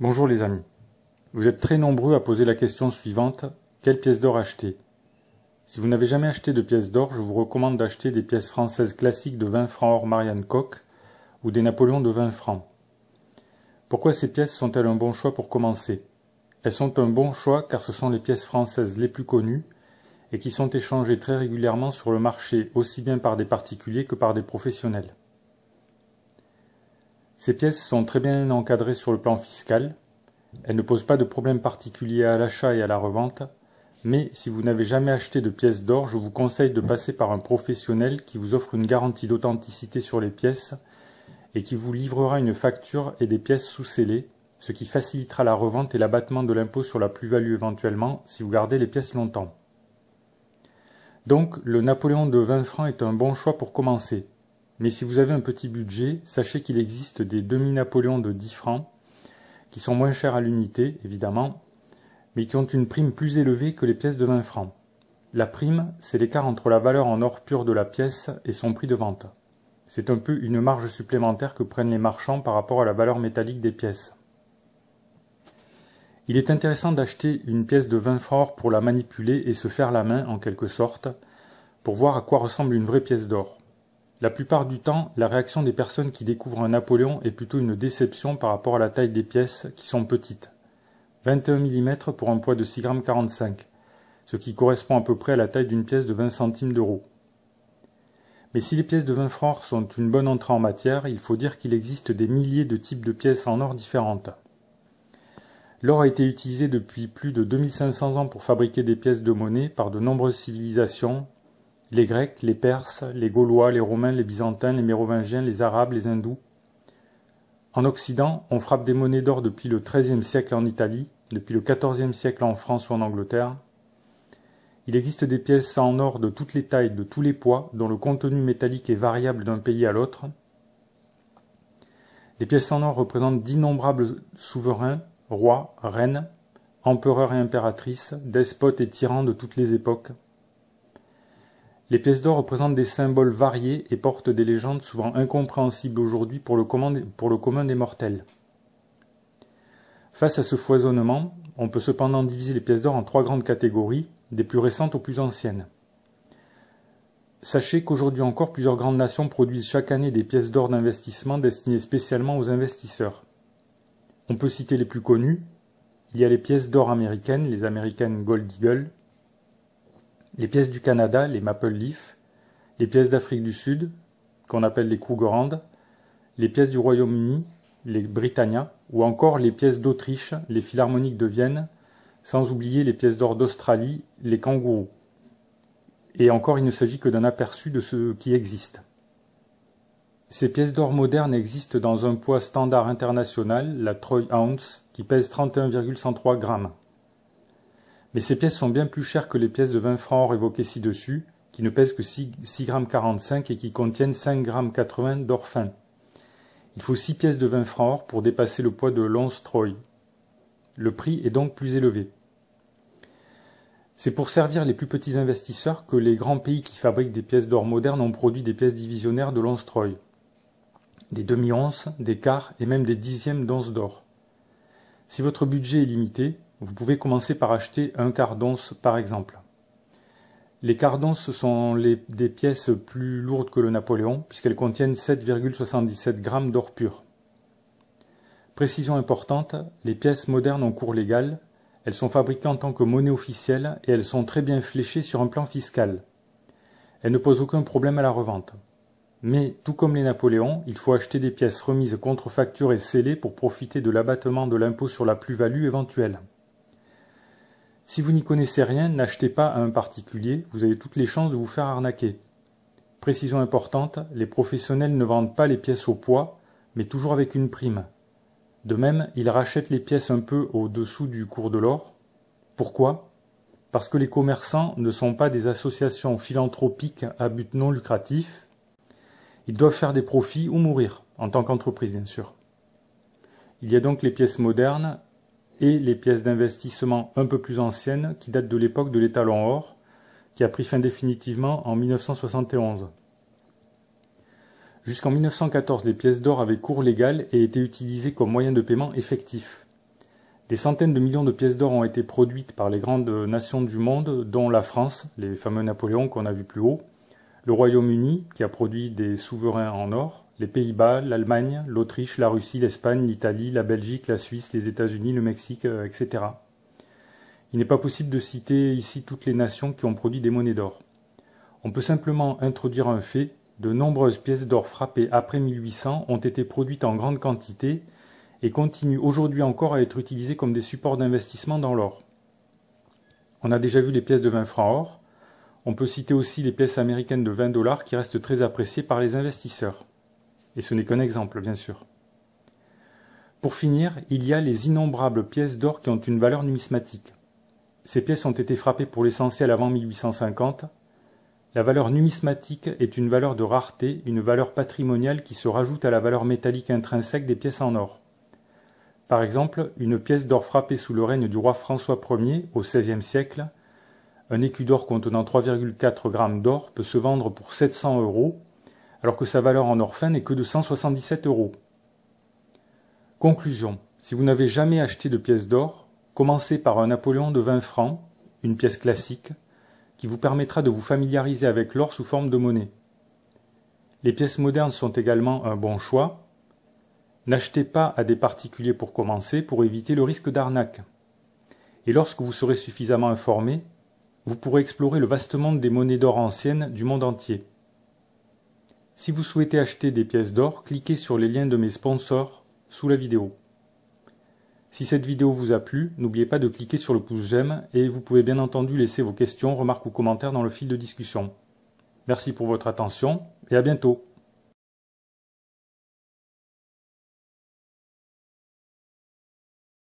Bonjour les amis. Vous êtes très nombreux à poser la question suivante quelle pièce d'or acheter Si vous n'avez jamais acheté de pièces d'or, je vous recommande d'acheter des pièces françaises classiques de 20 francs or Marianne Coq ou des Napoléons de 20 francs. Pourquoi ces pièces sont-elles un bon choix pour commencer Elles sont un bon choix car ce sont les pièces françaises les plus connues et qui sont échangées très régulièrement sur le marché aussi bien par des particuliers que par des professionnels. Ces pièces sont très bien encadrées sur le plan fiscal, elles ne posent pas de problème particulier à l'achat et à la revente, mais si vous n'avez jamais acheté de pièces d'or, je vous conseille de passer par un professionnel qui vous offre une garantie d'authenticité sur les pièces et qui vous livrera une facture et des pièces sous-scellées, ce qui facilitera la revente et l'abattement de l'impôt sur la plus-value éventuellement si vous gardez les pièces longtemps. Donc, le Napoléon de 20 francs est un bon choix pour commencer. Mais si vous avez un petit budget, sachez qu'il existe des demi napoléons de 10 francs, qui sont moins chers à l'unité, évidemment, mais qui ont une prime plus élevée que les pièces de 20 francs. La prime, c'est l'écart entre la valeur en or pur de la pièce et son prix de vente. C'est un peu une marge supplémentaire que prennent les marchands par rapport à la valeur métallique des pièces. Il est intéressant d'acheter une pièce de 20 francs pour la manipuler et se faire la main en quelque sorte, pour voir à quoi ressemble une vraie pièce d'or. La plupart du temps, la réaction des personnes qui découvrent un Napoléon est plutôt une déception par rapport à la taille des pièces qui sont petites. 21 mm pour un poids de 6,45 g, ce qui correspond à peu près à la taille d'une pièce de 20 centimes d'euros. Mais si les pièces de 20 francs sont une bonne entrée en matière, il faut dire qu'il existe des milliers de types de pièces en or différentes. L'or a été utilisé depuis plus de 2500 ans pour fabriquer des pièces de monnaie par de nombreuses civilisations, les Grecs, les Perses, les Gaulois, les Romains, les Byzantins, les Mérovingiens, les Arabes, les Hindous. En Occident, on frappe des monnaies d'or depuis le XIIIe siècle en Italie, depuis le XIVe siècle en France ou en Angleterre. Il existe des pièces en or de toutes les tailles, de tous les poids, dont le contenu métallique est variable d'un pays à l'autre. Les pièces en or représentent d'innombrables souverains, rois, reines, empereurs et impératrices, despotes et tyrans de toutes les époques. Les pièces d'or représentent des symboles variés et portent des légendes souvent incompréhensibles aujourd'hui pour, le commun des mortels. Face à ce foisonnement, on peut cependant diviser les pièces d'or en trois grandes catégories, des plus récentes aux plus anciennes. Sachez qu'aujourd'hui encore, plusieurs grandes nations produisent chaque année des pièces d'or d'investissement destinées spécialement aux investisseurs. On peut citer les plus connues. Il y a les pièces d'or américaines, les American Gold Eagle, les pièces du Canada, les Maple Leaf, les pièces d'Afrique du Sud, qu'on appelle les cougarandes, les pièces du Royaume-Uni, les Britannia, ou encore les pièces d'Autriche, les Philharmoniques de Vienne, sans oublier les pièces d'or d'Australie, les kangourous. Et encore, il ne s'agit que d'un aperçu de ce qui existe. Ces pièces d'or modernes existent dans un poids standard international, la Troy Ounce, qui pèse 31,103 grammes mais ces pièces sont bien plus chères que les pièces de 20 francs or évoquées ci-dessus, qui ne pèsent que six g quarante et qui contiennent 5,80 grammes d'or fin. Il faut 6 pièces de 20 francs or pour dépasser le poids de l'once Troy. Le prix est donc plus élevé. C'est pour servir les plus petits investisseurs que les grands pays qui fabriquent des pièces d'or modernes ont produit des pièces divisionnaires de l'once Troy. Des demi-onces, des quarts et même des dixièmes d'once d'or. Si votre budget est limité, vous pouvez commencer par acheter un quart d'once par exemple. Les quarts d'once sont des pièces plus lourdes que le Napoléon, puisqu'elles contiennent 7,77 grammes d'or pur. Précision importante, les pièces modernes ont cours légal, elles sont fabriquées en tant que monnaie officielle et elles sont très bien fléchées sur un plan fiscal. Elles ne posent aucun problème à la revente. Mais, tout comme les Napoléons, il faut acheter des pièces remises contre facture et scellées pour profiter de l'abattement de l'impôt sur la plus-value éventuelle. Si vous n'y connaissez rien, n'achetez pas à un particulier, vous avez toutes les chances de vous faire arnaquer. Précision importante, les professionnels ne vendent pas les pièces au poids, mais toujours avec une prime. De même, ils rachètent les pièces un peu au-dessous du cours de l'or. Pourquoi Parce que les commerçants ne sont pas des associations philanthropiques à but non lucratif. Ils doivent faire des profits ou mourir, en tant qu'entreprise bien sûr. Il y a donc les pièces modernes et les pièces d'investissement un peu plus anciennes qui datent de l'époque de l'étalon or, qui a pris fin définitivement en 1971. Jusqu'en 1914, les pièces d'or avaient cours légal et étaient utilisées comme moyen de paiement effectif. Des centaines de millions de pièces d'or ont été produites par les grandes nations du monde, dont la France, les fameux Napoléons qu'on a vus plus haut, le Royaume-Uni, qui a produit des souverains en or, les Pays-Bas, l'Allemagne, l'Autriche, la Russie, l'Espagne, l'Italie, la Belgique, la Suisse, les États-Unis, le Mexique, euh, etc. Il n'est pas possible de citer ici toutes les nations qui ont produit des monnaies d'or. On peut simplement introduire un fait, de nombreuses pièces d'or frappées après 1800 ont été produites en grande quantité et continuent aujourd'hui encore à être utilisées comme des supports d'investissement dans l'or. On a déjà vu les pièces de 20 francs or, on peut citer aussi les pièces américaines de 20 dollars qui restent très appréciées par les investisseurs et ce n'est qu'un exemple, bien sûr. Pour finir, il y a les innombrables pièces d'or qui ont une valeur numismatique. Ces pièces ont été frappées pour l'essentiel avant 1850. La valeur numismatique est une valeur de rareté, une valeur patrimoniale qui se rajoute à la valeur métallique intrinsèque des pièces en or. Par exemple, une pièce d'or frappée sous le règne du roi François Ier au XVIe siècle, un écu d'or contenant 3,4 grammes d'or peut se vendre pour 700 euros alors que sa valeur en fin n'est que de 177 euros. Conclusion. Si vous n'avez jamais acheté de pièces d'or, commencez par un Napoléon de 20 francs, une pièce classique, qui vous permettra de vous familiariser avec l'or sous forme de monnaie. Les pièces modernes sont également un bon choix. N'achetez pas à des particuliers pour commencer pour éviter le risque d'arnaque. Et lorsque vous serez suffisamment informé, vous pourrez explorer le vaste monde des monnaies d'or anciennes du monde entier. Si vous souhaitez acheter des pièces d'or, cliquez sur les liens de mes sponsors sous la vidéo. Si cette vidéo vous a plu, n'oubliez pas de cliquer sur le pouce j'aime et vous pouvez bien entendu laisser vos questions, remarques ou commentaires dans le fil de discussion. Merci pour votre attention et à bientôt.